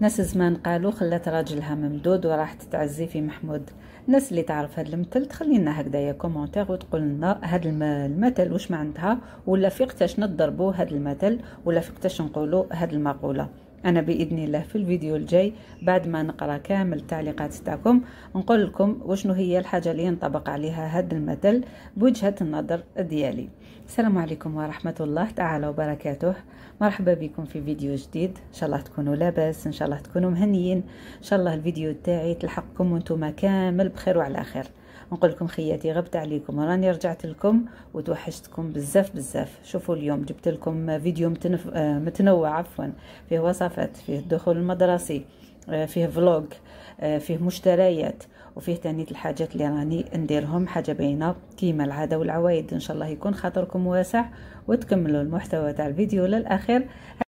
ناس زمان قالوا خلات راجلها ممدود وراح تتعزي في محمود الناس اللي تعرف هاد المثل تخلي لنا هكذايا كومونتير وتقول لنا هذا المثل واش معناتها ولا فيقتاش نضربوا هاد المثل ولا فيقتاش نقولوا هاد المقوله انا باذن الله في الفيديو الجاي بعد ما نقرا كامل التعليقات تاعكم نقول لكم وشنو هي الحاجه اللي ينطبق عليها هذا المثل بوجهه النظر ديالي السلام عليكم ورحمه الله تعالى وبركاته مرحبا بكم في فيديو جديد ان شاء الله تكونوا لاباس ان شاء الله تكونوا مهنيين ان شاء الله الفيديو تاعي تلحقكم وانتم كامل بخير وعلى خير نقول لكم خياتي غبت عليكم راني رجعت لكم وتوحشتكم بزاف بزاف شوفوا اليوم جبت لكم فيديو متنف... آه، متنوع عفوا فيه وصفات فيه الدخول المدرسي آه، فيه فلوغ آه، فيه مشتريات وفيه تاني الحاجات اللي راني نديرهم حاجه باينه كيما العاده والعوايد ان شاء الله يكون خاطركم واسع وتكملوا المحتوى تاع الفيديو للاخير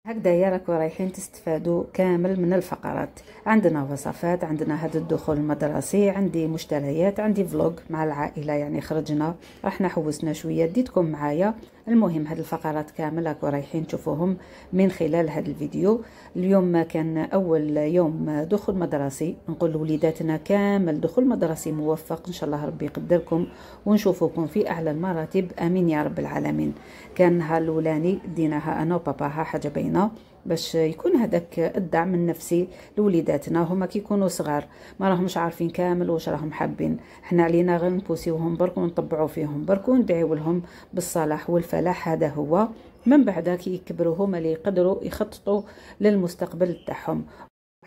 هكذا راكو رايحين تستفادوا كامل من الفقرات عندنا وصفات عندنا هذا الدخول المدرسي عندي مشتريات عندي فلوج مع العائله يعني خرجنا رحنا حوسنا شويه ديتكم معايا المهم هاد الفقرات كامل راكو رايحين تشوفوهم من خلال هاد الفيديو اليوم كان اول يوم دخول مدرسي نقول لوليداتنا كامل دخول مدرسي موفق ان شاء الله ربي يقدركم ونشوفوكم في اعلى المراتب امين يا رب العالمين كان نهار الاولاني ديناها انا وباباها حاجه بين علينا باش يكون هذاك الدعم النفسي لوليداتنا هما كيكونوا صغار ما راهمش عارفين كامل واش راهم حابين حنا علينا غير نبوسيوهم برك ونطبعوا فيهم برك وندعيو لهم بالصلاح والفلاح هذا هو من بعد كي يكبروا هما اللي يقدروا يخططوا للمستقبل تاعهم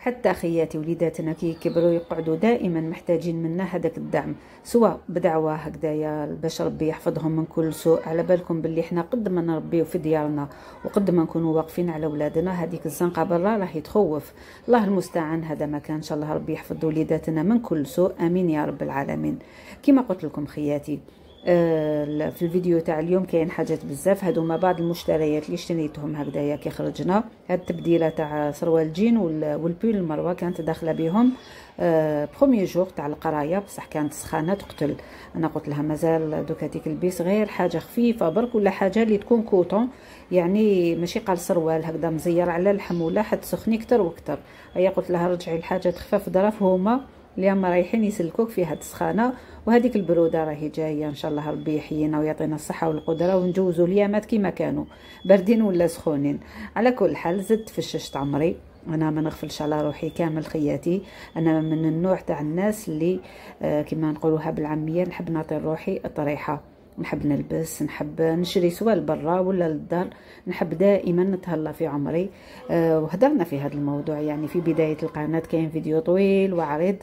حتى خياتي وليداتنا كي يكبروا يقعدوا دائما محتاجين منا هذاك الدعم سواء بدعوه هكذايا باش ربي يحفظهم من كل سوء على بالكم باللي حنا قد ما نربيو في ديارنا وقد ما نكونوا واقفين على ولادنا هذيك الزنقه برا راهي تخوف الله المستعان هذا ما كان ان شاء الله ربي يحفظ وليداتنا من كل سوء امين يا رب العالمين كما قلت لكم خياتي آه، في الفيديو تاع اليوم كاين حاجات بزاف هادو بعض المشتريات اللي اشتريتهم هكذايا كي خرجنا هاد التبديله تاع سروال جين والبول المروه كانت داخله بهم برومي بروميي جوغ تاع القرايه بصح كانت سخانه تقتل انا قلت لها مازال هذيك البيس غير حاجه خفيفه برك ولا حاجه اللي تكون كوتون يعني ماشي قال سروال هكذا مزير على الحموله حتسخني كتر وكتر هي قلت لها رجعي الحاجه تخفف ظرف هما اللي هما رايحين يسلكوك في هاد السخانه وهذيك البروده راهي جايه ان شاء الله ربي يحيينا ويعطينا الصحه والقدره ونجوزوا اليامات كيما كانوا باردين ولا سخونين على كل حال زدت في فششت عمري انا ما نغفلش على روحي كامل خياتي انا من النوع تاع الناس اللي آه، كما نقولوها بالعاميه نحب نعطي روحي الطريحه نحب نلبس نحب نشري سواء لبرا ولا للدار نحب دائما نتهلا في عمري أه وهدرنا في هذا الموضوع يعني في بدايه القناه كاين فيديو طويل وعريض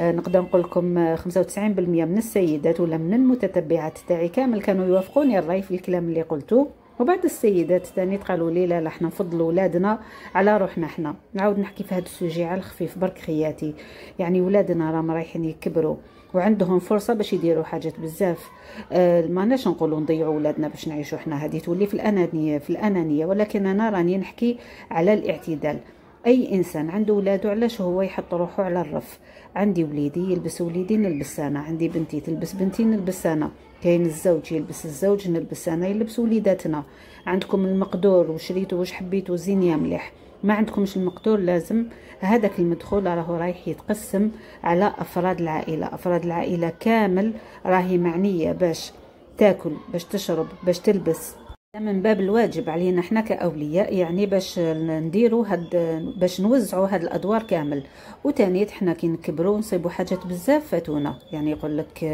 أه نقدر نقول لكم 95% من السيدات ولا من المتتبعات تاعي كامل كانوا يوافقوني الراي في الكلام اللي قلته وبعد السيدات تاني قالوا لي لا لا حنا نفضلوا ولادنا على روحنا حنا نعاود نحكي في هذا السوجي على الخفيف برك خياتي يعني ولادنا راهم رايحين يكبروا وعندهم فرصه باش يديروا حاجات بزاف آه ما ناش نقولوا نضيعوا ولادنا باش نعيشوا حنا هذه تولي في الانانيه في الانانيه ولكن انا راني نحكي على الاعتدال اي انسان عنده ولادو علاش هو يحط روحه على الرف عندي وليدي يلبس وليدي نلبس انا عندي بنتي تلبس بنتي نلبس انا كاين الزوج يلبس الزوج نلبس انا يلبس وليداتنا عندكم المقدور وشريتو واش حبيتو زين يا مليح ما عندكمش المقدور لازم هذاك المدخول راهو رايح يتقسم على افراد العائله افراد العائله كامل راهي معنيه باش تاكل باش تشرب باش تلبس من باب الواجب علينا احنا كاولياء يعني باش نديرو هاد باش نوزعو هاد الادوار كامل وتاني حنا كي نكبروا نصيبو حاجات بزاف فاتونا يعني يقول لك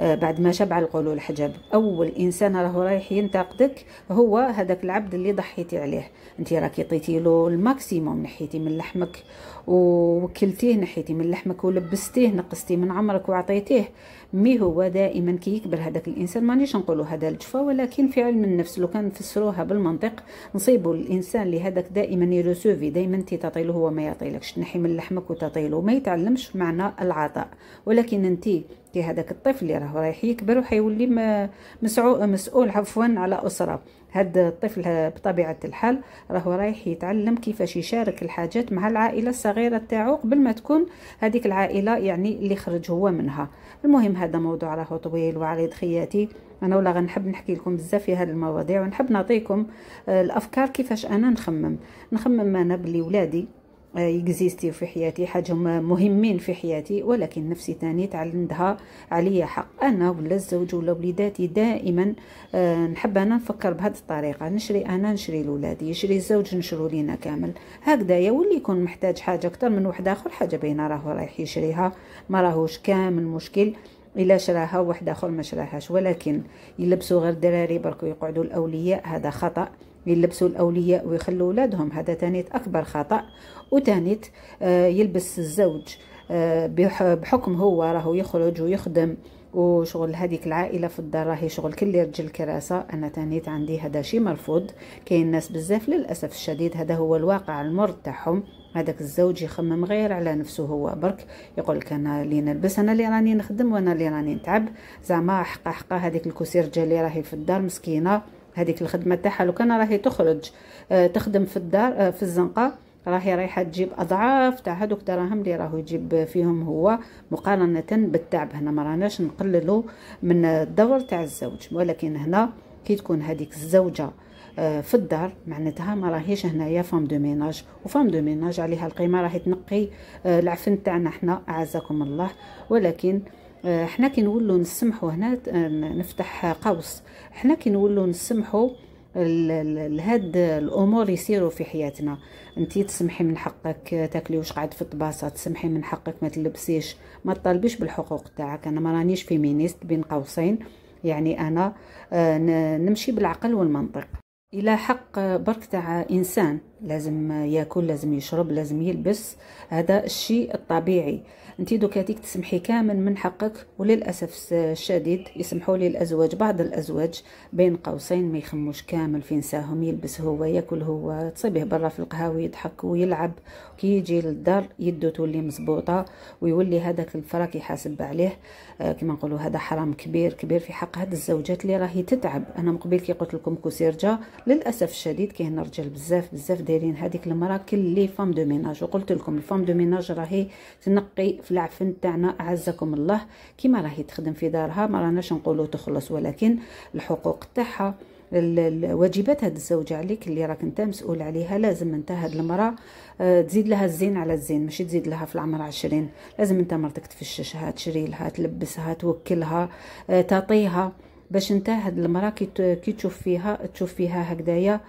آه، بعد ما شبع القول الحجاب اول انسان راهو رايح ينتقدك هو هذاك العبد اللي ضحيتي عليه انت راكي عطيتي له الماكسيموم نحيتي من لحمك وكلتيه نحيتي من لحمك ولبستيه نقصتي من عمرك وعطيتيه مي هو دائما كي يكبر هذاك الانسان مانيش نقولوا هذا الجفا ولكن في علم النفس لو كان نفسروها بالمنطق نصيبوا الانسان لهذاك دائما يرسوفي دائما انت تعطيله هو ما يعطيلكش تنحي من لحمك وتعطيله ما يتعلمش معنى العطاء ولكن انت كي هذاك الطفل اللي راه رايح يكبر وحيولي مسؤول عفوا على اسره هاد الطفل بطبيعه الحال راهو رايح يتعلم كيفاش يشارك الحاجات مع العائله الصغيره تاعو قبل ما تكون هذيك العائله يعني اللي خرج هو منها المهم هذا موضوع راهو طويل وعريض خياتي انا ولا غنحب نحكي لكم بزاف في هذه المواضيع ونحب نعطيكم آه، الافكار كيفاش انا نخمم نخمم انا بلي ولادي اكزيستي في حياتي حاجهم مهمين في حياتي ولكن نفسي تاني عندها عليا حق انا ولا الزوج ولا وليداتي دائما آه، نحب انا نفكر بهذه الطريقه نشري انا نشري لولادي يشري الزوج نشرو لينا كامل هكذا واللي يكون محتاج حاجه اكثر من واحد اخر حاجه باينه راهو رايح يشريها ما راهوش كامل مشكل الا شراها واحد اخر ما شراهاش ولكن يلبسوا غير دراري بركو يقعدوا الاولياء هذا خطا يلبسوا الاولياء ويخلوا اولادهم هذا تانيت اكبر خطا وتانيت آه، يلبس الزوج آه، بحكم هو راهو يخرج ويخدم وشغل هذيك العائله في الدار راهي شغل كل رجل كراسه انا تانيت عندي هذا شي مرفوض كاين ناس بزاف للاسف الشديد هذا هو الواقع المر تاعهم هذاك الزوج يخمم غير على نفسه هو برك يقول لك انا اللي نلبس انا اللي راني نخدم وانا اللي راني نتعب زعما حقا حقا هذيك الكوسير جالي راهي في الدار مسكينه هذيك الخدمه تاعها لو كان راهي تخرج آه، تخدم في الدار آه، في الزنقه راهي رايحه تجيب اضعاف تاع هذوك الدراهم اللي راهو يجيب فيهم هو مقارنه بالتعب هنا ما راناش نقللوا من الدور تاع الزوج ولكن هنا كي تكون هذيك الزوجه آه، في الدار معناتها ما راهيش هنايا فام دو ميناج وفام دو ميناج عليها القيمه راهي تنقي العفن تاعنا حنا اعزكم الله ولكن حنا كي نولو نسمحو هنا نفتح قوس حنا كي نولو نسمحو لهاد الامور يسيروا في حياتنا انت تسمحي من حقك تاكلي واش قاعد في الطباسه تسمحي من حقك ما تلبسيش ما تطالبيش بالحقوق تاعك انا ما رانيش فيمينيست بين قوسين يعني انا اه، نمشي بالعقل والمنطق الى حق برك تاع انسان لازم ياكل لازم يشرب لازم يلبس هذا الشيء الطبيعي انت دوك هذيك تسمحي كامل من حقك وللاسف الشديد يسمحوا لي الازواج بعض الازواج بين قوسين ما يخموش كامل في نساهم يلبس هو ياكل هو تصيبه برا في القهاوي يضحك ويلعب كي يجي للدار يدو تولي مزبوطه ويولي هذاك الفراك يحاسب عليه آه كما نقولوا هذا حرام كبير كبير في حق هاد الزوجات اللي راهي تتعب انا مقبل كي قلت لكم كوسيرجا للاسف الشديد كاين رجال بزاف بزاف دايرين هذيك المراه كل لي فام دو ميناج وقلت لكم الفام دو ميناج راهي تنقي في العفن تاعنا اعزكم الله كيما راهي تخدم في دارها ما راناش نقولوا تخلص ولكن الحقوق تاعها الواجبات هاد الزوجة عليك اللي راك انت مسؤول عليها لازم انت هاد المرأة آه، تزيد لها الزين على الزين ماشي تزيد لها في العمر عشرين لازم انت مرتك تفششها تشري لها تلبسها توكلها آه، تعطيها باش نتا هاد المراه كي تشوف فيها تشوف فيها هكذايا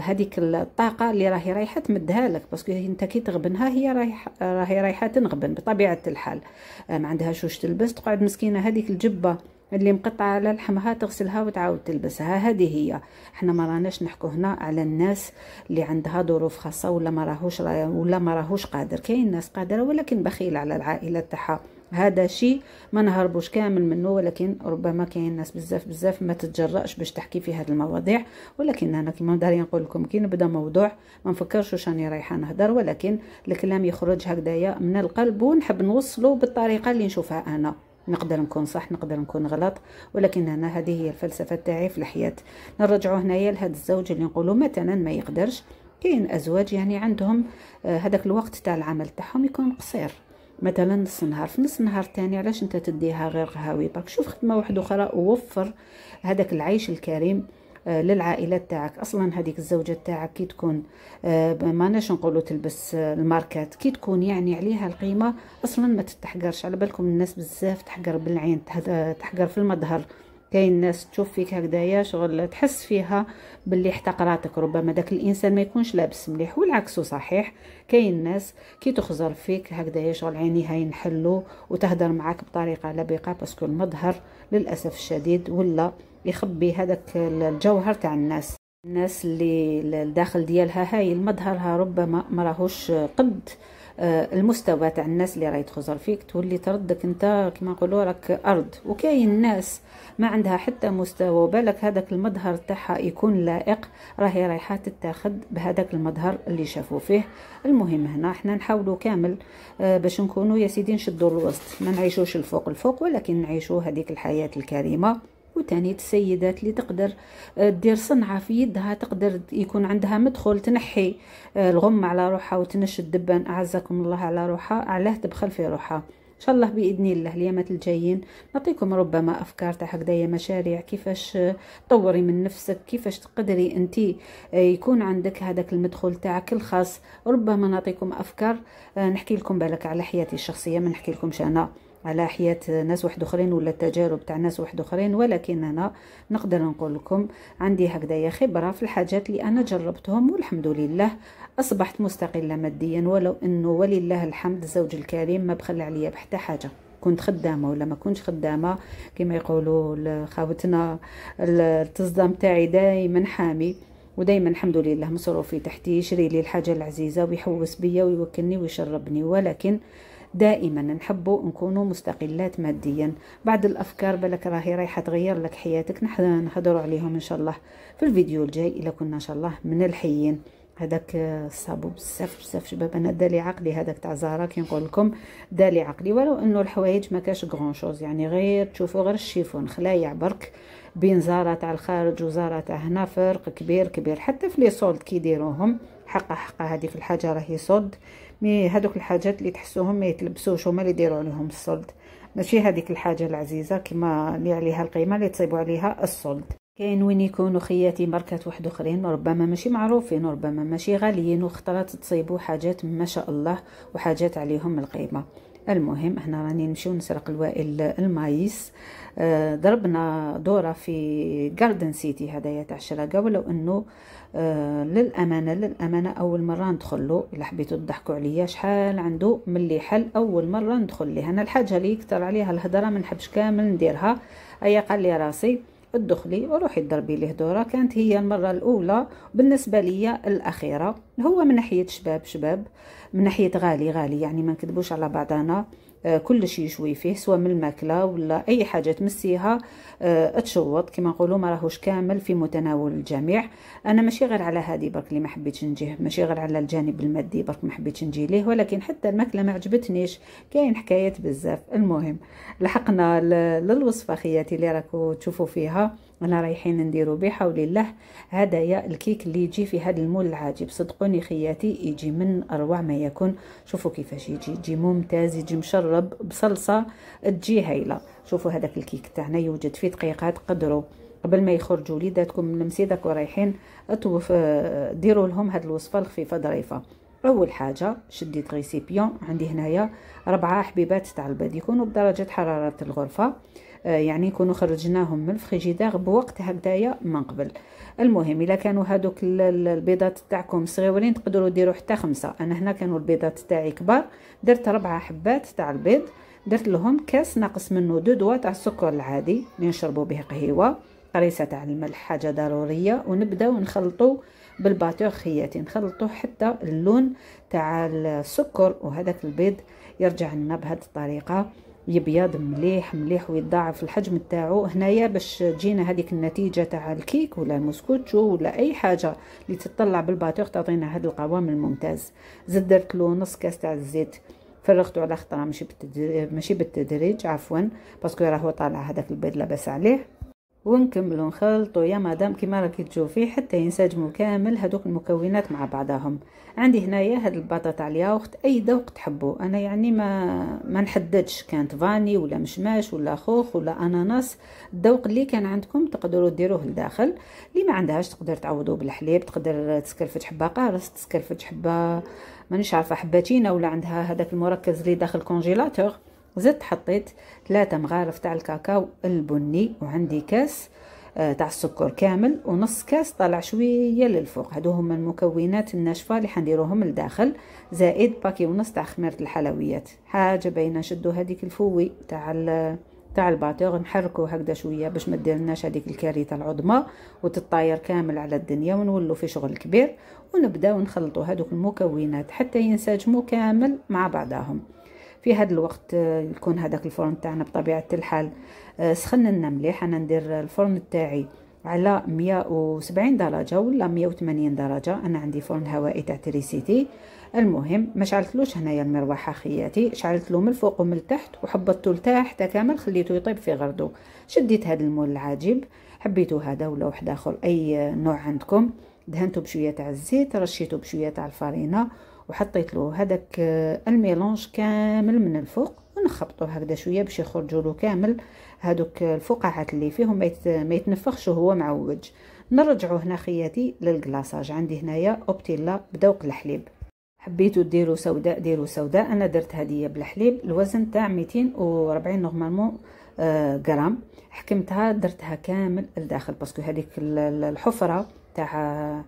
هذيك آه، الطاقه اللي راهي رايحه تمدها لك باسكو انت كي تغبنها هي رايحه راهي رايحه تنغبن بطبيعه الحال آه، ما عندهاش واش تلبس تقعد مسكينه هذيك الجبه اللي مقطعه على لحمها تغسلها وتعاود تلبسها هذه هي احنا ما راناش نحكو هنا على الناس اللي عندها ظروف خاصه ولا ما راهوش ولا ما راهوش قادر كاين ناس قادره ولكن بخيل على العائله تاعها هذا شيء ما نهربوش كامل منه ولكن ربما كاين ناس بزاف بزاف ما تتجرأش باش تحكي في هذه المواضيع ولكن انا كيما داري نقول لكم كي نبدا موضوع ما نفكرش واش راني رايحه نهضر ولكن الكلام يخرج هكذايا من القلب ونحب نوصله بالطريقه اللي نشوفها انا نقدر نكون صح نقدر نكون غلط ولكن انا هذه هي الفلسفه تاعي في الحياه نرجعوا هنايا لهذا الزوج اللي نقولوا مثلا ما يقدرش كاين ازواج يعني عندهم آه، هذاك الوقت تاع العمل تاعهم يكون قصير مثلا نص نهار في نص نهار تاني علاش انت تديها غير قهاوي شوف خدمه واحده اخرى ووفر هذاك العيش الكريم آه، للعائله تاعك اصلا هذيك الزوجه تاعك كي تكون آه، ما ناش نقولوا تلبس آه، الماركات كي تكون يعني عليها القيمه اصلا ما تتحقرش على بالكم الناس بزاف تحقر بالعين تحقر في المظهر كاين ناس تشوف فيك هكذايا شغل تحس فيها باللي احتقراتك ربما داك الانسان ما يكونش لابس مليح والعكس صحيح كاين ناس كي تخزر فيك هكذايا شغل عينيها ينحلو وتهدر معاك بطريقه لبقه باسكو المظهر للاسف الشديد ولا يخبي هذاك الجوهر تاع الناس الناس اللي الداخل ديالها هاي المظهرها ربما مراهوش قد آه، المستوى تاع الناس اللي راهي تخزر فيك تولي تردك انت كما نقولوا راك ارض وكاين ناس ما عندها حتى مستوى وبالك هذاك المظهر تاعها يكون لائق راهي رايحه تتاخذ بهذاك المظهر اللي شافوا فيه المهم هنا احنا نحاولوا كامل آه، باش نكونوا يا سيدي نشدوا الوسط ما نعيشوش الفوق الفوق ولكن نعيشوا هذيك الحياه الكريمه وتاني السيدات اللي تقدر آه، دير صنعة في يدها تقدر يكون عندها مدخل تنحي آه، الغم على روحها وتنش الدبان أعزكم الله على روحها علاه تبخل في روحها إن شاء الله بإذن الله اليامات الجايين نعطيكم ربما أفكار تاع هكذايا مشاريع كيفاش آه، تطوري من نفسك كيفاش تقدري أنت يكون عندك هذاك المدخل تاعك الخاص ربما نعطيكم أفكار نحكي لكم بالك على حياتي الشخصية ما نحكي لكمش أنا على حياة ناس واحد اخرين ولا التجارب تاع ناس واحد اخرين ولكن انا نقدر نقول لكم عندي هكذايا خبره في الحاجات اللي انا جربتهم والحمد لله اصبحت مستقله ماديا ولو انه ولله الحمد زوج الكريم ما بخلى عليا بحتى حاجه كنت خدامه ولا ما كنتش خدامه كما يقولوا خاوتنا التصدام تاعي دائما حامي ودائما الحمد لله مصروفي تحتي يشري لي الحاجه العزيزه ويحوس بيا ويوكلني ويشربني ولكن دائما نحبوا نكونوا مستقلات ماديا بعض الافكار بالك راهي رايحه تغير لك حياتك نحن نهضروا عليهم ان شاء الله في الفيديو الجاي الا كنا ان شاء الله من الحيين هذاك صابو بزاف بزاف شباب انا دالي عقلي هذاك تاع زهره كي نقول لكم دالي عقلي ولو انه الحوايج ما كاش غران شوز يعني غير تشوفوا غير الشيفون خلايع برك بين زهره تاع الخارج وزهره تاع هنا فرق كبير كبير حتى في لي سولد كي يديروهم حقه حقه في الحاجه راهي صد مي هادوك الحاجات اللي تحسوهم ما يتلبسوش هما اللي يديروا عليهم الصلد ماشي هذيك الحاجه العزيزه كما اللي عليها القيمه اللي تصيبوا عليها الصلد كاين وين يكونوا خياتي ماركات واحد اخرين ربما ماشي معروفين ربما ماشي غاليين وخطرات تصيبوا حاجات ما شاء الله وحاجات عليهم القيمه المهم هنا راني نمشيو نسرق الوائل المايس آه، ضربنا دوره في جاردن سيتي هدايا تاع الشراقه ولو انه آه، للامانه للامانه اول مره ندخلو الا حبيتو تضحكوا عليا شحال عنده ملي حل اول مره ندخل ليه انا الحاجه اللي يكثر عليها الهضره ما نحبش كامل نديرها ايا قال لي راسي الدخلي وروحي ضربي ليه دوره كانت هي المره الاولى بالنسبه ليا الاخيره هو من ناحيه شباب شباب من ناحيه غالي غالي يعني ما نكذبوش على بعضنا آه، كل شيء شوي فيه سواء من الماكله ولا اي حاجه تمسيها آه، تشوط كما نقولوا ما راهوش كامل في متناول الجميع انا ماشي غير على هذه برك اللي ما حبيتش نجيه ماشي غير على الجانب المادي برك ما حبيتش نجي ليه ولكن حتى الماكله ما عجبتنيش كاين حكايات بزاف المهم لحقنا للوصفه خياتي اللي راكو تشوفوا فيها انا رايحين نديرو بحول الله هدايا الكيك اللي يجي في هذا المول العاجب صدقوني خياتي يجي من اروع ما يكون شوفوا كيفاش يجي يجي ممتاز يجي مشرب بصلصه تجي هايله شوفوا هذاك الكيك تاعنا يوجد فيه دقيقات قدروا قبل ما يخرجوا وليداتكم من مسيدك ورايحين ديروا لهم هاد الوصفه الخفيفه ظريفه اول حاجه شديت غيسيبيون عندي هنايا ربعه حبيبات تاع البيض يكونوا بدرجه حراره الغرفه آه، يعني يكونوا خرجناهم من الفريجيدار بوقت هكذايا من قبل المهم الا كانوا هادوك البيضات تاعكم صغيورين تقدروا ديروا حتى خمسة انا هنا كانوا البيضات تاعي كبار درت ربعة حبات تاع البيض درت لهم كاس ناقص منه دو دوا تاع السكر العادي اللي نشربوا به قهيوه قريصه تاع الملح حاجه ضروريه ونبداو نخلطوا بالباتور خياتي نخلطوا حتى اللون تاع السكر وهذاك البيض يرجع لنا بهذه الطريقه يبيض مليح مليح ويتضاعف الحجم تاعو هنايا باش تجينا هذيك النتيجه تاع الكيك ولا المسكوتشو ولا اي حاجه اللي تطلع بالباتور تعطينا هذا القوام الممتاز زدت درت له نص كاس تاع الزيت فرغته على خطره ماشي ماشي بالتدريج عفوا باسكو راهو طالع هذاك البيض لاباس عليه ونكملوا نخلطوا يا مدام كيما راكي تشوفي حتى ينسجموا كامل هذوك المكونات مع بعضهم عندي هنايا هاد البطاطا تاع الياوخت اي ذوق تحبوا انا يعني ما ما نحددش كانت فاني ولا مشماش ولا خوخ ولا اناناس الذوق اللي كان عندكم تقدروا ديروه لداخل اللي ما عندهاش تقدر تعوضوه بالحليب تقدر تسكرفج حبه قارص تسكرفج حبه مانيش عارفه حباتينا ولا عندها هذاك المركز اللي داخل الكونجيلاتور زدت حطيت ثلاثة مغارف تاع الكاكاو البني وعندي كاس آه، تاع السكر كامل ونص كاس طلع شويه للفوق هادو هما المكونات الناشفه اللي حنديروهم لداخل زائد باكي ونص تاع خميره الحلويات حاجه باينه نشدو هاديك الفوي تاع تاع الباتور نحركو هكذا شويه باش ما ديرلناش هذيك الكارثه العظمى وتطاير كامل على الدنيا ونولو في شغل كبير ونبداو نخلطو هذوك المكونات حتى ينسجموا كامل مع بعضهم في هذا الوقت آه، يكون هذاك الفرن تاعنا بطبيعه الحال آه، سخن لنا مليح انا ندير الفرن تاعي على 170 درجه ولا 180 درجه انا عندي فرن هوائي تاع تريسيتي المهم ما شعلتلوش هنايا المروحه خياتي شعلتلو من الفوق ومن التحت وحبطتو لتحت كامل خليته يطيب في غردو شديت هذا المول العجيب حبيتو هذا ولا واحد اخر اي نوع عندكم دهنتو بشويه تاع الزيت رشيتو بشويه تاع الفرينه وحطيت له هذاك آه، الميلونج كامل من الفوق ونخبطه هكذا شويه باش يخرجوا له كامل هذوك الفقاعات اللي فيهم ما يتنفخش وهو معوج نرجعوا هنا خياتي للكلاصاج عندي هنايا اوبتيلا بدوق الحليب حبيتو ديروا سوداء ديروا سوداء انا درت هديه بالحليب الوزن تاع 240 نورمالمون آه، غرام حكمتها درتها كامل لداخل باسكو هذيك الحفره تاع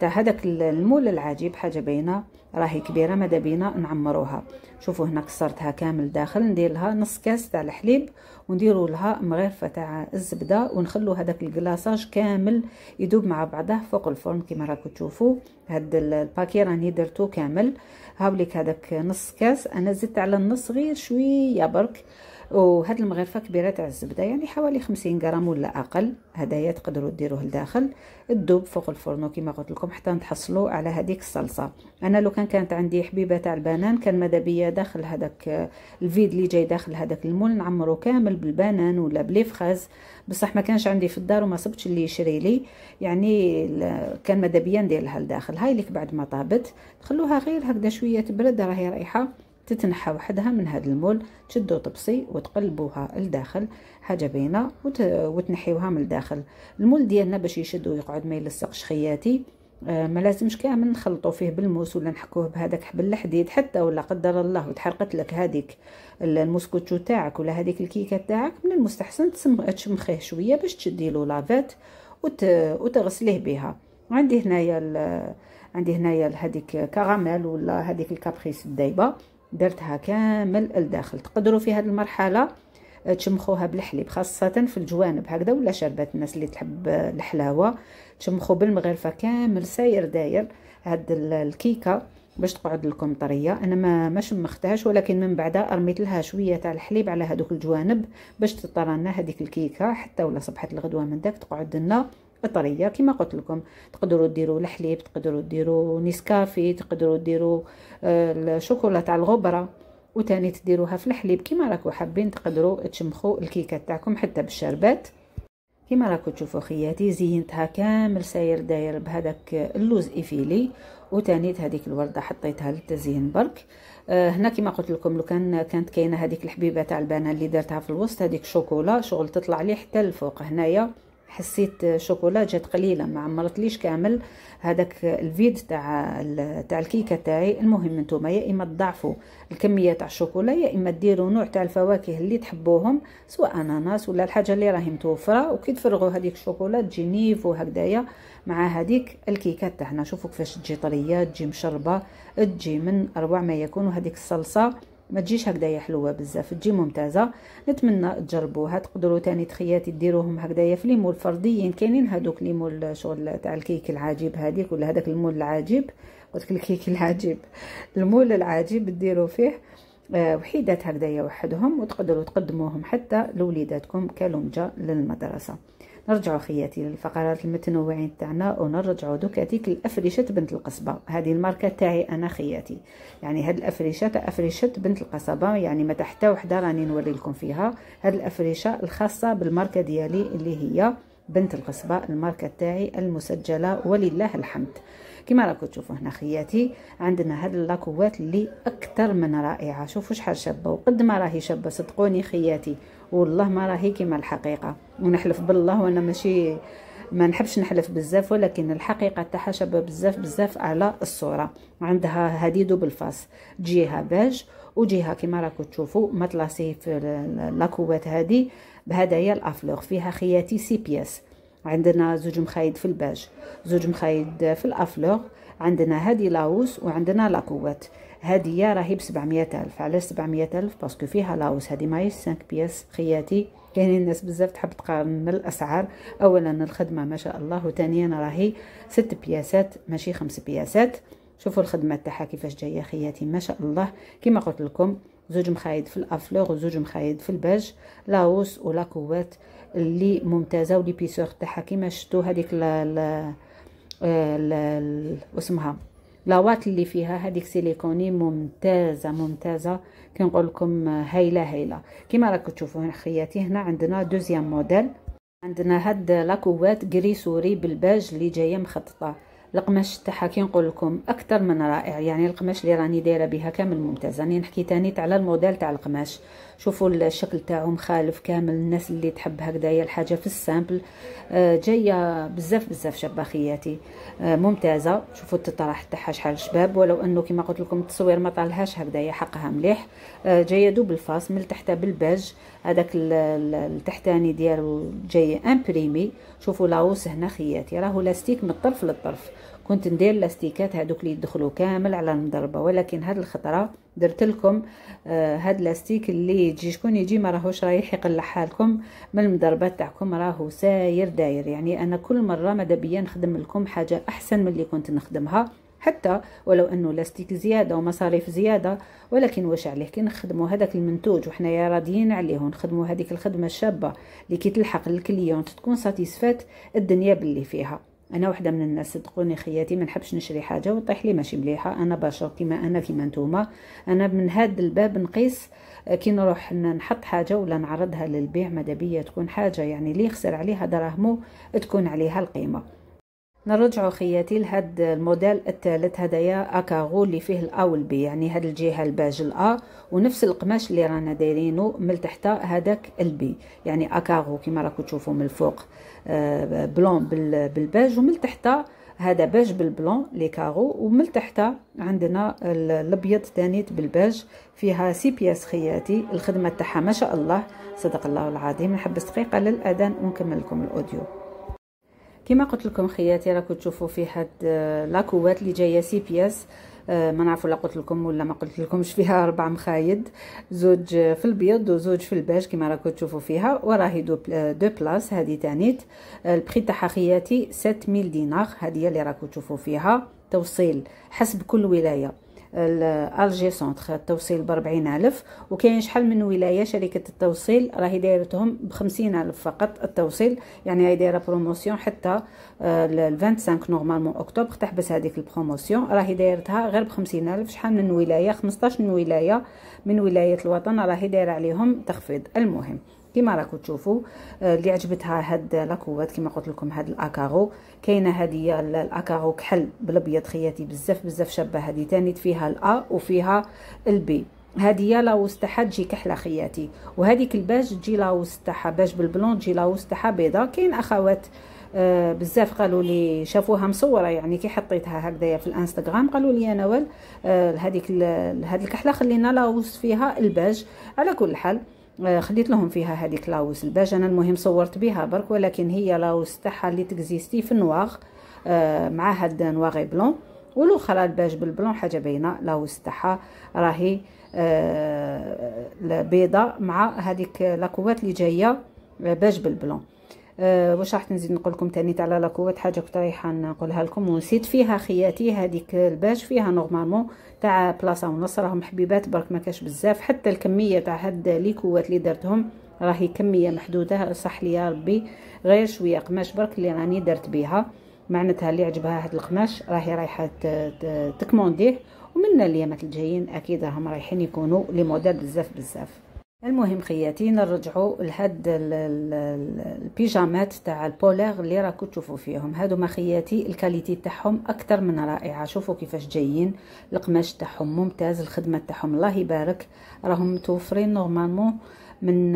تاع هذاك المول العجيب حاجه باينه راهي كبيره ماذا بينا نعمروها شوفوا هنا كسرتها كامل داخل ندير لها نص كاس تاع الحليب ونديروا لها مغرفه تاع الزبده ونخلو هذاك الكلاصاج كامل يدوب مع بعضه فوق الفرن كما راكم تشوفوا هاد الباكي راني درتو كامل هاوليك هذاك نص كاس انا زدت على النص غير شويه برك وهاد المغرفه كبيره تاع الزبده يعني حوالي خمسين غرام ولا اقل هدايا تقدروا ديروه لداخل الدوب فوق الفرن كيما قلت لكم حتى نتحصلوا على هذيك الصلصه انا لو كان كانت عندي حبيبه تاع البنان كان ماذا داخل هذاك الفيد اللي جاي داخل هذاك المول نعمرو كامل بالبنان ولا بليفخاز بصح ما كانش عندي في الدار وما صبتش اللي يشري لي يعني كان ماذا ندير لها لداخل هاي لك بعد ما طابت خلوها غير هكذا شويه تبرد راهي رايحه تتنحى وحدها من هذا المول تشدو طبسي وتقلبوها لداخل حاجه باينه وت... وتنحيوها من الداخل المول ديالنا باش يشد ويقعد ما يلصقش خياتي آه، ما لازمش كامل نخلطو فيه بالموس ولا نحكوه بهذاك حبل الحديد حتى ولا قدر الله وتحرقت لك هذيك الموسكوتشو تاعك ولا هذيك الكيكه تاعك من المستحسن تسم... تشمخيه شويه باش تشدي له لافات وت... وتغسليه بها عندي هنايا ال... عندي هنايا هذيك كراميل ولا هذيك الكابريس الدايبه درتها كامل لداخل تقدروا في هذه المرحله آه، تشمخوها بالحليب خاصه في الجوانب هكذا ولا شربات الناس اللي تحب آه، الحلاوه تشمخوا بالمغرفه كامل ساير داير هاد الكيكه باش تقعد لكم طريه انا ما ما شمختهاش ولكن من بعد رميت لها شويه تاع الحليب على هذوك الجوانب باش تطرى لنا هذيك الكيكه حتى ولا صبحت الغدوه من داك تقعد لنا طريه كما قلت لكم تقدروا ديروا الحليب تقدروا ديروا نسكافي تقدروا ديروا آه، الشوكولا تاع الغبره وتاني تديروها في الحليب كما راكو حابين تقدروا تشمخوا الكيكات تاعكم حتى بالشربات كما راكو تشوفوا خياتي زينتها كامل ساير داير بهذاك اللوز ايفيلي وتانيت هذيك الورده حطيتها للتزيين برك آه هنا كما قلت لكم لو كان كانت كاينه هذيك الحبيبه تاع البنان اللي درتها في الوسط هذيك الشوكولا شغل تطلع لي حتى الفوق هنايا حسيت شوكولا جات قليله ما عمرتليش كامل هذاك الفيد تاع تاع الكيكه تاعي المهم نتوما يا اما تضعفوا الكميه تاع الشوكولا يا اما ديروا نوع تاع الفواكه اللي تحبوهم سواء اناناس ولا الحاجه اللي راهي متوفره وكي تفرغوا هذيك الشوكولا تجي نيف وهكذايا مع هذيك الكيكه تاعنا شوفوا كيفاش تجي طريه تجي مشربه تجي من اروع ما يكون وهذيك الصلصه ما تجيش هكذايا حلوه بزاف تجي ممتازه نتمنى تجربوها تقدروا تاني تخياتي ديروهم هكذايا في ليمول فرديين كاينين هذوك ليمول شغل تاع الكيك العجيب هذيك ولا هذاك المول العجيب قلت الكيك العجيب المول العجيب ديروا فيه آه، وحيدات هكذايا وحدهم وتقدروا تقدموهم حتى لوليداتكم كلمجه للمدرسه نرجعوا خياتي للفقرات المتنوعين تاعنا ونرجعوا دوك هذيك الافرشه بنت القصبه هذه الماركه تاعي انا خياتي يعني هاد الافرشه افريشه بنت القصبه يعني ما تحت وحده راني نوري لكم فيها هاد الافريشه الخاصه بالماركه ديالي اللي هي بنت القصبه الماركه تاعي المسجله ولله الحمد كما راكم تشوفوا هنا خياتي عندنا هاد اللاكوات اللي اكثر من رائعه شوفوا شحال شابه وقد ما راهي شابه صدقوني خياتي والله ما راهي كيما الحقيقه ونحلف بالله وانا ماشي ما نحبش نحلف بزاف ولكن الحقيقه تاعها شابه بزاف بزاف على الصوره عندها هديد بالفاس جيها باج وجيها كيما راكو تشوفوا مطلاسيه في لاكوات هذه بهدايا الافلوغ فيها خياتي سي بياس عندنا زوج مخايد في الباج زوج مخايد في الافلوغ عندنا هذه لاوس وعندنا لاكوات هدية راهي بسبعمية ألف علاش سبعمية ألف باسكو فيها لاوس هادي ماهيش سانك بياس خياتي كاينين الناس بزاف تحب تقارن الاسعار اولا الخدمه ما شاء الله وثانيا راهي ست بياسات ماشي خمس بياسات شوفوا الخدمه تاعها كيفاش جايه خياتي ما شاء الله كما قلت لكم زوج مخايد في الافلوغ وزوج مخايد في الباج لاوس ولا كوات اللي ممتازه ولي بيسور تاعها كيما شفتوا هذيك ال اسمها لاوات اللي فيها هذيك سيليكوني ممتازه ممتازه كنقول لكم هايله هايله كما راكم تشوفوا هنا خياتي هنا عندنا دوزيام موديل عندنا هاد لاكوات غريسوري بالباج اللي جايه مخططه القماش تاعها كي نقول لكم اكثر من رائع يعني القماش اللي راني دايره بها كامل ممتاز راني نحكي تاني على الموديل تاع القماش شوفوا الشكل تاعهم خالف كامل الناس اللي تحب هكذايا الحاجه في السامبل آه، جايه بزاف بزاف شباخياتي آه، ممتازه شوفوا التطرح تاعها شحال شباب ولو انه كما قلت لكم التصوير ما طالهاش هكذايا حقها مليح آه، جايه دوبل فاس من تحتها بالباج هذاك التحتاني ديالو جاي امبريمي شوفوا لاوس هنا خياتي راهو لاستيك من الطرف للطرف كنت ندير لاستيكات هذوك اللي يدخلوا كامل على المضربه ولكن هاد الخطره درت لكم آه هاد لاستيك اللي يجي شكون يجي ما راهوش رايح يقلع حالكم من المضربات تاعكم راهو ساير داير يعني انا كل مره ماذا بيا نخدم لكم حاجه احسن من اللي كنت نخدمها حتى ولو انه لاستيك زياده ومصاريف زياده ولكن واش عليه كي نخدموا هذاك المنتوج وحنايا راضيين عليه ونخدموا هذيك الخدمه الشابه اللي كي تلحق للكليون تكون ساتيسفات الدنيا باللي فيها انا وحده من الناس صدقوني خياتي ما نحبش نشري حاجه وطيح لي ماشي مليحه انا بشر كيما انا كيما نتوما انا من هاد الباب نقيس كي نروح نحط حاجه ولا نعرضها للبيع مادابيا تكون حاجه يعني لي يخسر عليها دراهمو تكون عليها القيمه نرجعو خياتي لهاد الموديل الثالث هدايا اكاغو اللي فيه الاول بي يعني هاد الجهه الباج الا ونفس القماش اللي رانا دايرينو من تحت هذاك البي يعني اكاغو كما راكم تشوفوا من الفوق آه، بلون بالباج ومن تحت هذا باج بالبلون لي كاغو ومن تحت عندنا الابيض تانيت بالباج فيها سي بياس خياتي الخدمه تاعها ما شاء الله صدق الله العظيم نحبس دقيقه للاذان ونكمل لكم الاوديو كما قلت لكم خياتي راكم تشوفوا في هاد آه، لاكوات اللي جايه سي بياس آه، ما نعرف لا قلت لكم ولا ما قلت لكمش فيها اربع مخايد زوج آه، في البيض وزوج في الباج كما راكم تشوفوا فيها وراهي دو دو بلاص هذه تانيت البري تاعها خياتي 7000 دينار هذه اللي راكم تشوفوا فيها توصيل حسب كل ولايه الجي سونتر التوصيل بربعين ألف وكاين شحال من ولاية شركة التوصيل راهي دايرتهم بخمسين ألف فقط التوصيل يعني هي دايرة بروموسيون حتى الفانتسانك 25 نورمالمون أكتوبر تحبس هذيك البروموسيون راهي دايرتها غير بخمسين ألف شحال من ولاية خمسطاش من ولاية من ولاية الوطن راهي دايرة عليهم تخفيض المهم كما راكم تشوفوا آه، اللي عجبتها هاد لاكوات كما قلت لكم هاد الاكاغو كاينه هذه الاكاغو كحل بالابيض خياتي بزاف بزاف شابه هذه تاني فيها الا وفيها البي هذه لاوس تاعها تجي كحله خياتي وهذيك الباج تجي لاوس تاعها باج بالبلون تجي لاوس تاعها بيضه كاين اخوات آه بزاف قالوا لي شافوها مصوره يعني كي حطيتها هكذايا في الانستغرام قالوا لي يا نوال آه هذيك هذه الكحله خلينا لاوس فيها الباج على كل حال آه، خليت لهم فيها هذيك لاوس انا المهم صورت بها برك ولكن هي لاوس تاعها اللي تكزيستي في النواغ آه، مع هاد نواغي بلون والاخرى الباج بالبلون حاجه باينه لاوس تاعها راهي البيضه آه، مع هذيك لاكوات اللي جايه باج بالبلون أه واش راح نزيد نقول لكم تاني تاع لاكوات حاجه كنت رايحه نقولها لكم ونسيت فيها خياتي هذيك الباج فيها نورمالمون تاع بلاصه ونص راهم حبيبات برك ما كاش بزاف حتى الكميه تاع هاد ليكوات اللي درتهم راهي كميه محدوده صح لي يا ربي غير شويه قماش برك اللي راني درت بيها معناتها اللي عجبها هاد القماش راهي رايحه تكمونديه ومن الايامات الجايين اكيد راهم رايحين يكونوا لي موديل بزاف بزاف المهم خياتي نرجعوا لهاد البيجامات تاع البولير اللي راكو تشوفوا فيهم هادو ما خياتي الكاليتي تاعهم اكثر من رائعه شوفوا كيفاش جايين القماش تاعهم ممتاز الخدمه تاعهم الله يبارك راهم متوفرين نورمالمون من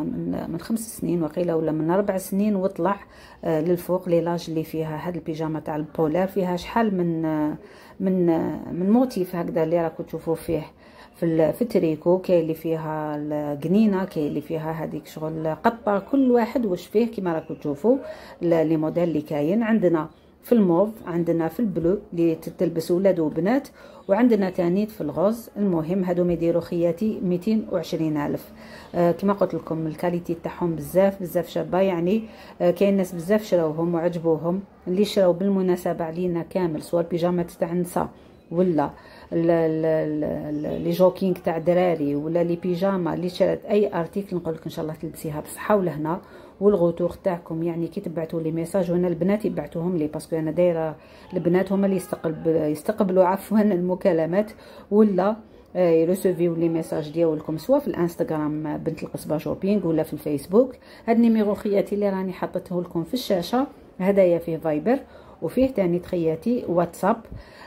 من من خمس سنين وقيله ولا من اربع سنين وطلع آه، للفوق لي لاج اللي فيها هاد البيجامه تاع البولير فيها شحال من آه، من آه، من موتيف هكذا اللي راكو تشوفوا فيه في في التريكو كاين اللي فيها القنينه كاين اللي فيها هذيك شغل قطه كل واحد واش فيه كما راكم تشوفوا لي موديل اللي كاين عندنا في الموف عندنا في البلو اللي تلبس ولاد وبنات وعندنا تاني في الغوز المهم هادو يديروا خياتي 220 الف آه كما قلت لكم الكاليتي تاعهم بزاف بزاف شابه يعني آه كاين ناس بزاف شراوهم وعجبوهم اللي شراو بالمناسبه علينا كامل سواء البيجامات تاع النساء ولا لي جوكينغ تاع دراري ولا لي بيجاما اللي شرات اي ارتيكل نقول لك ان شاء الله تلبسيها بصحه ولهنا والغوتور تاعكم يعني كي تبعتوا لي ميساج وانا البنات يبعتوهم لي باسكو انا دايره البنات هما اللي يستقبل يستقبلوا عفوا المكالمات ولا آه، يرسوفيو لي ميساج ديالكم سواء في الانستغرام بنت القصبه شوبينغ ولا في الفيسبوك هاد النيميرو خياتي اللي راني حطيته لكم في الشاشه هدايا فيه فايبر وفيه تاني تخياتي واتساب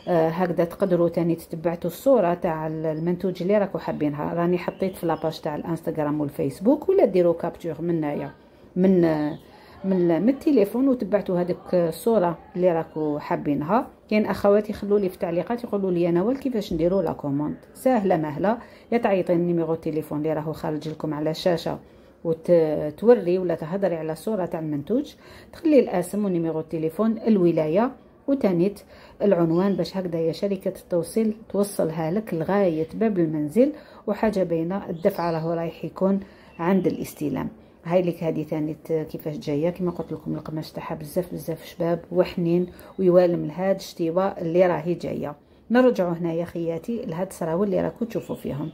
آه هكذا تقدروا تاني تتبعتوا الصوره تاع المنتوج اللي راكو حابينها راني حطيت في لاباج تاع الانستغرام والفيسبوك ولا ديروا كابتور منايا من آه من من التليفون وتبعتوا هذيك الصوره اللي راكو حابينها كاين اخواتي خلوا لي في التعليقات يقولوا لي انا كيفاش نديروا لا كوموند ساهله مهله يا تعيطي النيميرو التليفون اللي راهو خارج لكم على الشاشه وتوري ولا تهضري على صوره تاع المنتوج تخلي الاسم ونيميرو التليفون الولايه وتانيت العنوان باش هكذا هي شركة التوصيل توصلها لك لغاية باب المنزل وحاجة باينه الدفع راهو رايح يكون عند الاستلام هاي لك هذه تانيت كيفاش جايه كما قلت لكم القماش تاعها بزاف بزاف شباب وحنين ويوالم لهاد الشتيوه اللي راهي جايه نرجعوا هنايا خياتي لهاد السراول اللي راكو تشوفوا فيهم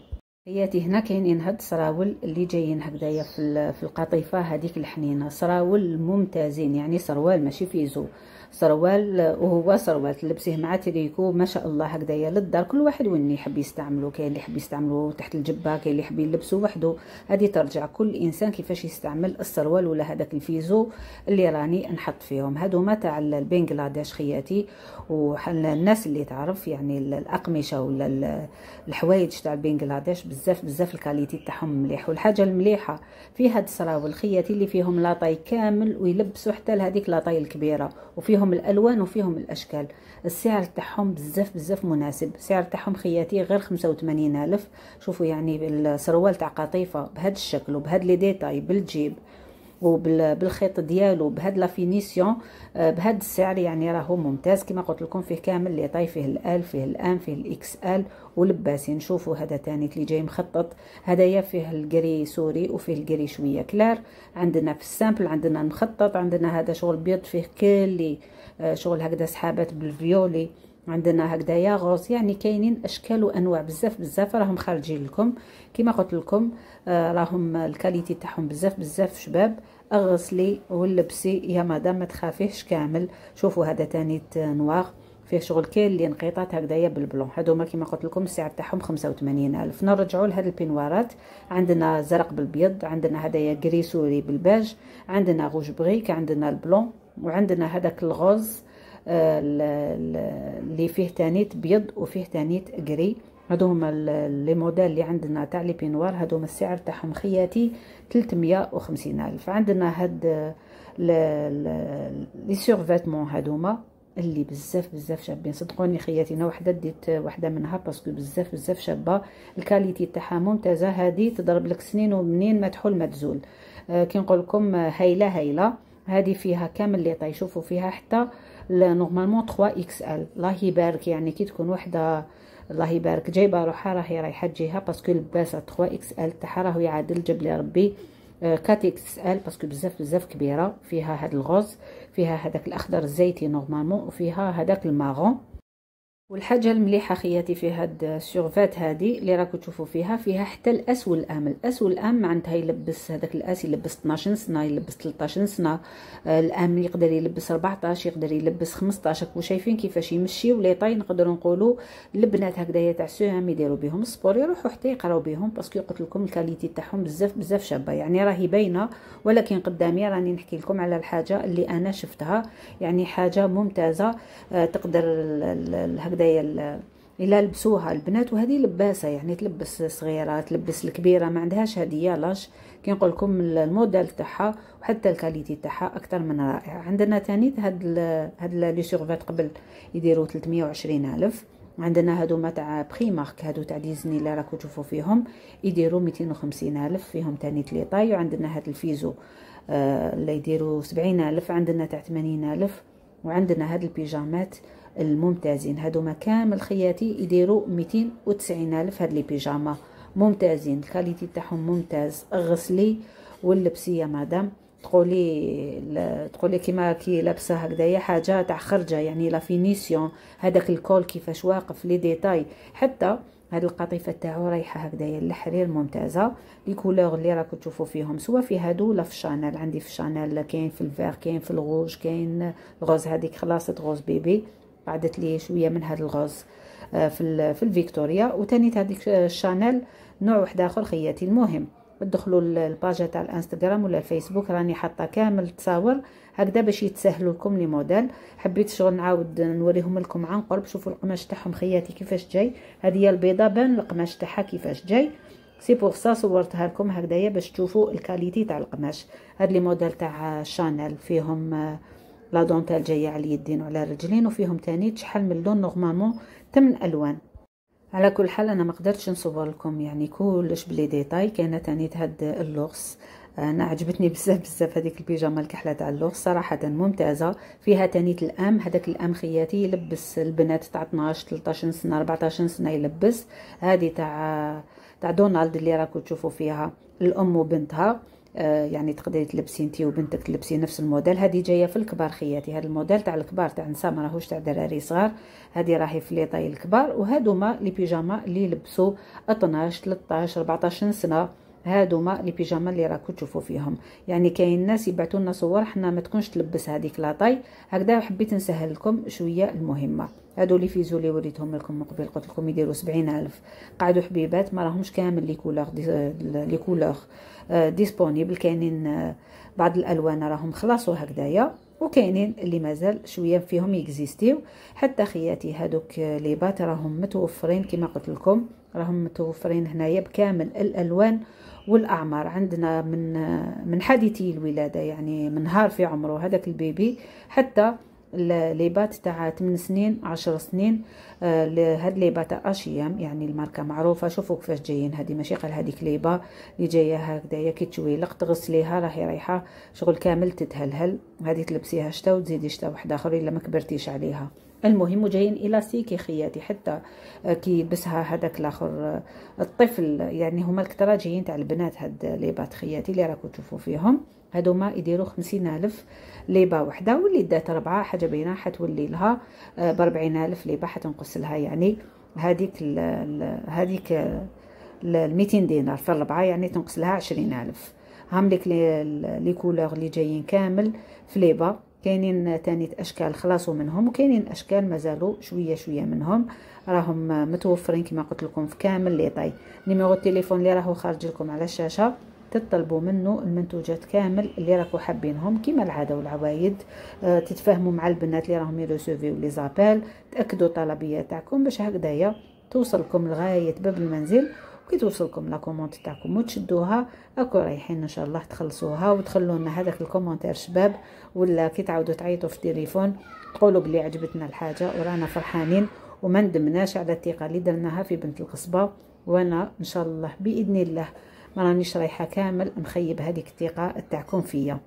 هياتي هنا كاينين يعني هاد السراول اللي جايين هكذايا في القطيفه هذيك الحنينه سراول ممتازين يعني سروال ماشي فيزو سروال وهو سروال تلبسيه مع تريكو ما شاء الله هكذايا للدار كل واحد وين يحب يستعملو كاين اللي يحب يستعملو تحت الجبه كاين اللي يحب يلبسو وحده هذه ترجع كل انسان كيفاش يستعمل السروال ولا هذاك الفيزو اللي راني نحط فيهم ما تاع البنغلاديش خياتي الناس اللي تعرف يعني الاقمشه ولا الحوايج تاع البنغلاديش بزاف بزاف الكاليتي تاعهم مليح والحاجه المليحه في هاد السراول خياتي اللي فيهم لاطاي كامل ويلبسوا حتى لهذيك لاطاي الكبيره وفيهم فيهم الالوان وفيهم الاشكال السعر تاعهم بزاف بزاف مناسب السعر تاعهم خياتي غير 85 الف شوفوا يعني السروال تاع قطيفه بهذا الشكل وبهذا لي ديتاي بالجيب وبالخيط بالخيط ديالو بهاد لا فينيسيون آه، بهاد السعر يعني راهو ممتاز كما قلت لكم فيه كامل لي طاي فيه الال فيه الان فيه الاكس ال ولباس نشوفوا هذا تاني اللي جاي مخطط هدايا فيه الكري سوري وفيه الكري شويه كلار عندنا في السامبل عندنا مخطط عندنا هذا شغل بيض فيه كلي آه، شغل هكذا سحابات بالفيولي عندنا هكذايا غوص يعني كاينين اشكال وانواع بزاف بزاف راهم خارجين لكم كما قلت لكم آه، راهم الكاليتي تاعهم بزاف بزاف شباب اغسلي ولبسي يا مدام ما تخافيش كامل شوفوا هذا تاني نواغ فيه شغل كاين اللي نقيطات هكذايا بالبلون هذوما كما قلت لكم السعر تاعهم 85000 نرجعوا لهاد البينوارات عندنا زرق بالبيض عندنا هدايا كريسوري بالباج عندنا غوج بغيك عندنا البلون وعندنا هذاك الغوز اللي فيه تانيت بيض وفيه تانيت جري هما لي موديل اللي عندنا تاع لي بينوار هما السعر تاعهم خياتي 350 الف عندنا هاد لي سيرفيتمون هادوما اللي بزاف بزاف شابين صدقوني خياتي انا وحده ديت وحده منها باسكو بزاف بزاف شابه الكاليتي تاعها ممتازه هادي تضرب لك سنين ومنين ما تحول ما تزول آه كي نقول لكم هايله هايله هادي فيها كامل اللي شوفوا فيها حتى آه نورمالمون 3 اكس ال الله يبارك يعني كي تكون وحده الله يبارك جايبه روحها راهي رايحه تجيها باسكو لباسه 3 اكس ال تاعها راهو يعادل جاب لي ربي 4 اكس ال باسكو بزاف بزاف كبيره فيها هاد الغوز فيها هذاك الاخضر الزيتي نورمالمون وفيها هذاك الماغون والحاجه المليحه خياتي في هاد السيرفات هادي اللي راكم تشوفوا فيها فيها حتى الاس والام الاس والام معناتها يلبس هذاك الاس يلبس 12 سنه يلبس 13 سنه آه، الام يقدر يلبس 14 يقدر يلبس 15 وشايفين كيفاش يمشي ولي طاي نقدروا نقولوا البنات هكذايا تاع السهام يديروا بهم السبور يروحوا حتى يقراو بهم باسكو قلت لكم الكاليتي تاعهم بزاف بزاف شابه يعني راهي باينه ولكن قدامي راني نحكي لكم على الحاجه اللي انا شفتها يعني حاجه ممتازه آه، تقدر هكذا هكذايا الا لبسوها البنات وهذه لباسه يعني تلبس صغيره تلبس الكبيره ما عندهاش هديه لاش كي نقول لكم الموديل تاعها وحتى الكاليتي تاعها اكثر من رائع عندنا ثاني هاد ال هاد لي سيرفات قبل يديروا 320 الف عندنا هادو ما تاع بخي مارك هادو تاع ديزني اللي راكو تشوفوا فيهم يديروا 250 الف فيهم ثاني طاي وعندنا هاد الفيزو آه اللي يديروا 70 الف عندنا تاع 80 الف وعندنا هاد البيجامات الممتازين هادو كامل خياتي يديروا 290 الف هاد لي بيجاما ممتازين الكاليتي تاعهم ممتاز غسلي واللبسيه مدام تقولي تقولي كيما كي لابسه هكذايا حاجه تاع خرجه يعني لا فينيسيون هذاك الكول كيفاش واقف لي ديتاي حتى هاد القطيفه تاعو رايحه هكذايا للحرير ممتازه لي كولور اللي راكو تشوفوا فيهم سواء في هادو لا في شانيل عندي في شانيل كاين في الفير كاين في الغوج كاين الغوز هذيك خلاصه غوز بيبي قعدت لي شويه من هذا الغاز آه، في في الفيكتوريا وتانيت هذيك آه، الشانيل نوع واحد اخر خياتي المهم تدخلوا الباجه تاع الانستغرام ولا الفيسبوك راني حاطه كامل التصاور هكذا باش يتسهلوا لكم لي موديل حبيت شغل نعاود نوريهم لكم عن قرب شوفوا القماش تاعهم خياتي كيفاش جاي هذه هي البيضه بان القماش تاعها كيفاش جاي سي بوغ سا صورتها لكم هكذايا باش تشوفوا الكاليتي تاع القماش هاد لي موديل تاع شانيل فيهم آه، لا دونتال جايه على اليدين وعلى الرجلين وفيهم تاني شحال من لون نورمالمون 8 الوان على كل حال انا ما قدرتش نصور لكم يعني كلش بلي ديتاي كاينه تاني هاد اللغز انا عجبتني بزاف بزاف هذيك البيجامه الكحله تاع اللغز صراحه ممتازه فيها تاني الام هذاك الام خياتي يلبس البنات تاع 12 13 سنه 14 سنه يلبس هذه تاع تاع دونالد اللي راكو تشوفوا فيها الام وبنتها آه، يعني تقدري تلبسي انت وبنتك تلبسي نفس الموديل هذه جايه في الكبار خياتي هذا الموديل تاع الكبار تاع نساء ما راهوش تاع دراري صغار هذه راهي في ليطاي الكبار وهذوما لي بيجاما اللي يلبسوا 12 13 14 سنه هادو لي بيجاما اللي راكو تشوفوا فيهم يعني كاين ناس يبعثوا لنا صور حنا ما تكونش تلبس هذيك لاطاي هكذا حبيت نسهل لكم شويه المهمه هادو لي فيزو لي وريتهم لكم من قبل قلت لكم يديروا 70000 قعدوا حبيبات ما راهمش كامل لي كولور آه، لي كولور ديسپونبل آه، كاينين آه، بعض الالوان راهم خلاصوا هكذايا وكاينين اللي مازال شويه فيهم اكزيستيو حتى خياتي هادوك لي بات راهم متوفرين كما قلت لكم راهم متوفرين هنايا بكامل الالوان والاعمار عندنا من من حادثي الولاده يعني من نهار في عمره هذاك البيبي حتى ليبات تاع 8 سنين 10 سنين آه هاد ليبات اشيام يعني الماركه معروفه شوفوا كيفاش جايين هذه ماشي قال هذيك ليبه اللي جايه هكذايا كي تشويلق تغسليها راهي رايحه شغل كامل تتهلهل هذه تلبسيها شتا وتزيدي شتا واحده اخرى الا ما كبرتيش عليها المهم جايين الى سي خياتي حتى كيبسها هذاك الاخر آه، الطفل يعني هما الكثره جايين تاع البنات هاد لي بات خياتي اللي راكم تشوفوا فيهم هادو ما يديروا خمسين الف ليبه وحده واللي دات ربعه حاجه بينا حتولي لها آه، بربعين الف ليبه حتنقص لها يعني هذيك هذيك الميتين دينار في الربعه يعني تنقص لها عشرين الف ليك لي كولور اللي جايين كامل في ليبه كاينين تاني اشكال خلاصوا منهم وكاينين اشكال مازالوا شويه شويه منهم راهم متوفرين كما قلت لكم في كامل لي طاي نيميرو التليفون اللي راهو خارج لكم على الشاشه تطلبوا منه المنتوجات كامل اللي راكو حابينهم كيما العاده والعوايد آه تتفاهموا مع البنات اللي راهم يرسيفيو لي زابيل تاكدوا طلبيه تاعكم باش هكذايا توصلكم لغايه باب المنزل كي توصلكم لا كومونت تاعكم وتشدوها اكو رايحين ان شاء الله تخلصوها وتخلوا لنا هذاك الكومونتير شباب ولا كي تعاودوا تعيطوا في التليفون تقولوا بلي عجبتنا الحاجه ورانا فرحانين وما ندمناش على الثقه اللي درناها في بنت القصبه وانا ان شاء الله باذن الله ما رانيش رايحه كامل نخيب هذيك الثقه تاعكم فيا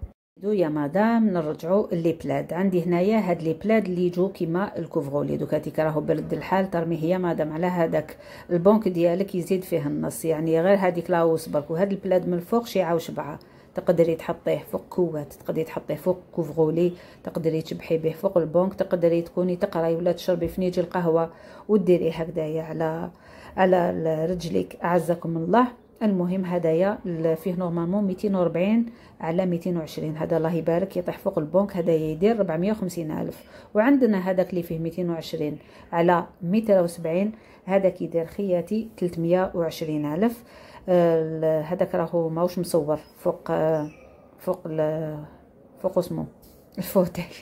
دو يا مدام نرجعو لي بلاد عندي هنايا هاد لي بلاد لي يجو كيما الكوفغولي دوكا تيك راهو برد الحال ترميه يا مدام على هذاك البنك ديالك يزيد فيه النص يعني غير هاديك لاوس برك وهاد البلاد من الفوق عاوش بعا تقدري تحطيه فوق كوات تقدري تحطيه فوق كوفغولي تقدري تشبحي به فوق البنك تقدري تكوني تقراي ولا تشربي في نيجي القهوه وديري هكذايا على على رجليك اعزكم الله المهم هدايا فيه نورمالمون 240 على 220 هذا الله يبارك يطيح فوق البنك هدايا يدير 450 الف وعندنا هذاك اللي فيه 220 على 270 هذا كيدير خياتي 320 الف آه، هذاك راهو ماهوش مصور فوق آه، فوق فوق اسمه الفوتيل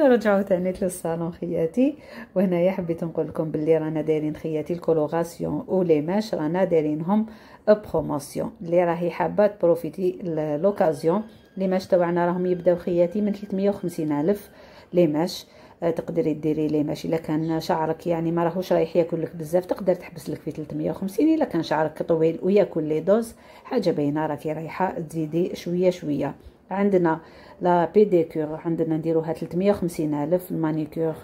رجعوا ثاني للصالون خياتي وهنايا حبيت نقول لكم باللي رانا دايرين خياتي الكولوغاسيون ولي ماش رانا دايرينهم بروموسيون اللي راهي حابه تبروفيتي لوكازيون لي ماش تبعنا راهم يبداو خياتي من 350 الف لي ماش آه، تقدري ديري لي ماشي الا كان شعرك يعني ما راهوش رايح ياكل لك بزاف تقدر تحبس لك في 350 الا كان شعرك طويل وياكل لي دوز حاجه باينه راكي رايحه تزيدي شويه شويه عندنا لا بيديكور عندنا نديروها 350 الف المانيكور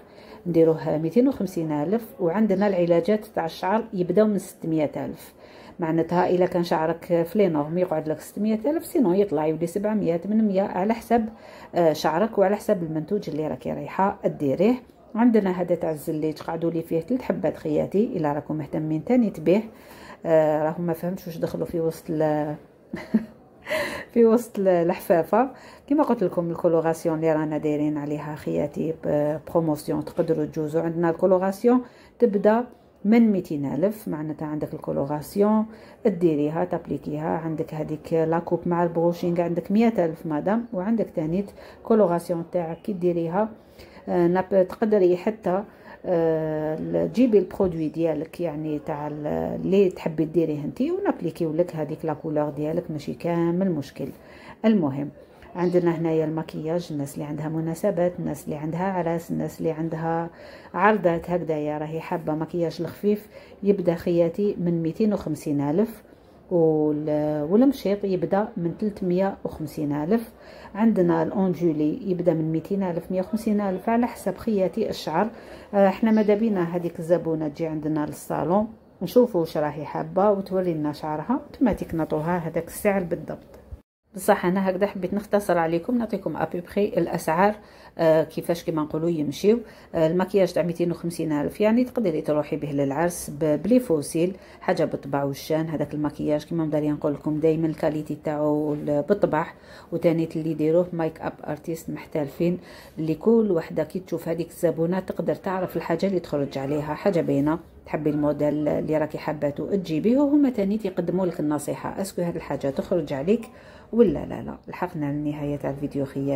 نديروها 250 الف وعندنا العلاجات تاع الشعر يبداو من 600 الف معناتها الا كان شعرك في نورم يقعد لك 600 الف سينو يطلع يولي 700 800 على حسب آه، شعرك وعلى حسب المنتوج اللي راكي رايحه ديريه عندنا هذا تاع الزليج قعدوا لي فيه ثلاث حبات خياتي الا راكم مهتمين تاني تبيه آه راهم ما فهمتش واش دخلوا في وسط في وسط الحفافه كما قلت لكم الكولوراسيون اللي رانا دايرين عليها خياتي بروموسيون آه، تقدروا تجوزوا عندنا الكولوراسيون تبدا من ميتين ألف معناتها عندك الكولوراسيون ديريها تابليكيها عندك هذيك لاكوب مع البروشينغ عندك مية ألف مادام وعندك تانيت كولوراسيون تاعك كي ديريها آه، تقدري حتى تجيبي آه، البرودوي ديالك يعني تاع اللي تحبي ديريه انتي ونابليكيو لك هذيك لا كولور ديالك ماشي كامل مشكل المهم عندنا هنايا المكياج الناس اللي عندها مناسبات الناس اللي عندها عرس الناس اللي عندها عرضات يا راهي حابه مكياج الخفيف يبدا خياتي من 250 الف والمشيط يبدا من 350 الف عندنا الانجولي يبدا من 200 الف 150 الف على حسب خياتي الشعر آه، احنا ماذا بينا هذيك الزبونه تجي عندنا للصالون نشوفوا واش راهي حابه وتوري لنا شعرها اوتوماتيك نعطوها هذاك السعر بالضبط بصح انا هكذا حبيت نختصر عليكم نعطيكم ابيبخي الاسعار آه كيفاش كيما نقولوا يمشيو آه المكياج تاع 250 الف يعني تقدري تروحي به للعرس بلي فوسيل حاجه بالطبع والشان هذاك المكياج كيما مداري نقول لكم دائما الكاليتي تاعو بالطبع وتاني اللي يديروه مايك اب ارتيست محترفين اللي كل وحده كي تشوف هذيك الزبونه تقدر تعرف الحاجه اللي تخرج عليها حاجه باينه تحبي الموديل اللي راكي حباته تجيبيه وهما تاني يقدموا لك النصيحه اسكو هاد الحاجه تخرج عليك ولا لا لا لحقنا تاع الفيديو خياتي